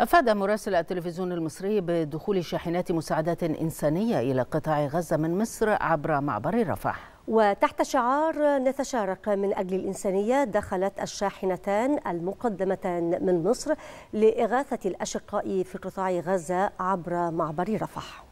أفاد مراسل التلفزيون المصري بدخول شاحنات مساعدات إنسانية إلى قطاع غزة من مصر عبر معبر رفح وتحت شعار نتشارك من أجل الإنسانية دخلت الشاحنتان المقدمتان من مصر لإغاثة الأشقاء في قطاع غزة عبر معبر رفح